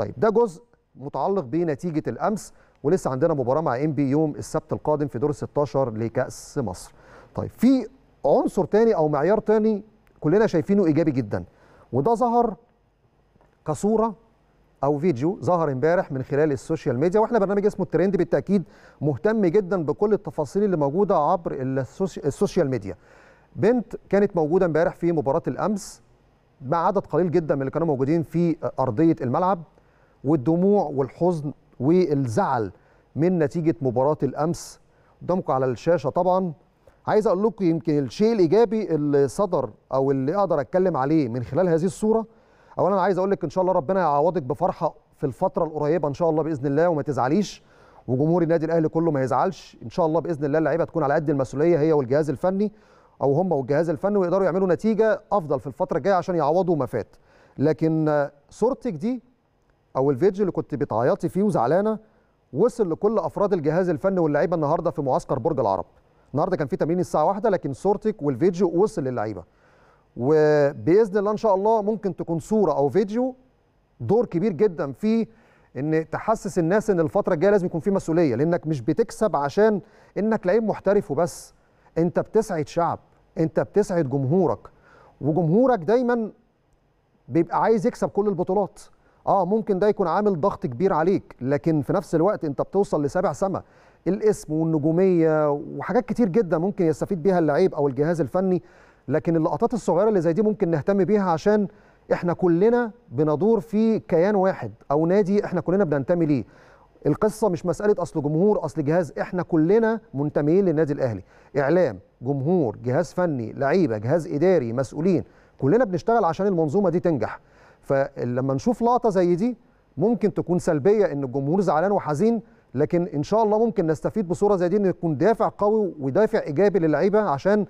طيب ده جزء متعلق بنتيجه الامس ولسه عندنا مباراه مع ام بي يوم السبت القادم في دور 16 لكاس مصر طيب في عنصر تاني او معيار تاني كلنا شايفينه ايجابي جدا وده ظهر كصوره او فيديو ظهر امبارح من خلال السوشيال ميديا واحنا برنامج اسمه الترند بالتاكيد مهتم جدا بكل التفاصيل اللي موجوده عبر السوشيال ميديا بنت كانت موجوده امبارح في مباراه الامس مع عدد قليل جدا من اللي كانوا موجودين في ارضيه الملعب والدموع والحزن والزعل من نتيجه مباراه الامس قدامكم على الشاشه طبعا عايز اقول لكم يمكن الشيء الايجابي اللي صدر او اللي اقدر اتكلم عليه من خلال هذه الصوره اولا عايز اقول لك ان شاء الله ربنا يعوضك بفرحه في الفتره القريبه ان شاء الله باذن الله وما تزعليش وجمهور النادي الاهلي كله ما يزعلش ان شاء الله باذن الله اللعيبه تكون على قد المسؤوليه هي والجهاز الفني او هم والجهاز الفني ويقدروا يعملوا نتيجه افضل في الفتره الجايه عشان يعوضوا ما فات لكن صورتك دي او الفيديو اللي كنت بتعيطي فيه وزعلانه وصل لكل افراد الجهاز الفني واللعيبه النهارده في معسكر برج العرب النهارده كان في تمرين الساعه واحدة لكن صورتك والفيديو وصل للعيبه وباذن الله ان شاء الله ممكن تكون صوره او فيديو دور كبير جدا في ان تحسس الناس ان الفتره الجايه لازم يكون في مسؤوليه لانك مش بتكسب عشان انك لعيب محترف وبس انت بتسعد شعب انت بتسعد جمهورك وجمهورك دايما بيبقى عايز يكسب كل البطولات اه ممكن ده يكون عامل ضغط كبير عليك لكن في نفس الوقت انت بتوصل لسابع سما الاسم والنجوميه وحاجات كتير جدا ممكن يستفيد بيها اللعيب او الجهاز الفني لكن اللقطات الصغيره اللي زي دي ممكن نهتم بيها عشان احنا كلنا بندور في كيان واحد او نادي احنا كلنا بننتمي ليه القصه مش مساله اصل جمهور اصل جهاز احنا كلنا منتميين للنادي الاهلي اعلام جمهور جهاز فني لعيبه جهاز اداري مسؤولين كلنا بنشتغل عشان المنظومه دي تنجح فلما نشوف لقطه زي دي ممكن تكون سلبيه ان الجمهور زعلان وحزين لكن ان شاء الله ممكن نستفيد بصوره زي دي ان يكون دافع قوي ودافع ايجابي للعيبه عشان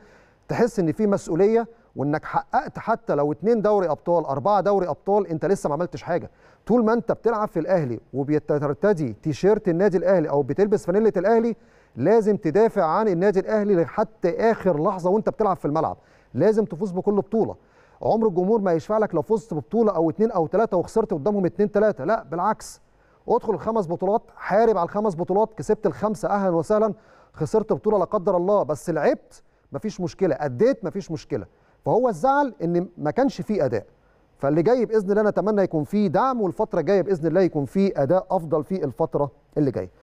تحس ان في مسؤوليه وانك حققت حتى لو اتنين دوري ابطال اربعه دوري ابطال انت لسه ما عملتش حاجه طول ما انت بتلعب في الاهلي وبترتدي تيشيرت النادي الاهلي او بتلبس فانيله الاهلي لازم تدافع عن النادي الاهلي لحتى اخر لحظه وانت بتلعب في الملعب لازم تفوز بكل بطوله عمر الجمهور ما يشفع لك لو فزت ببطوله او اتنين او ثلاثه وخسرت قدامهم اتنين ثلاثه لا بالعكس ادخل الخمس بطولات حارب على الخمس بطولات كسبت الخمسه اهلا وسهلا خسرت بطوله لا قدر الله بس لعبت مفيش مشكله اديت مفيش مشكله فهو الزعل ان ما كانش فيه اداء فاللي جاي باذن الله نتمنى يكون فيه دعم والفتره الجايه باذن الله يكون فيه اداء افضل في الفتره اللي جايه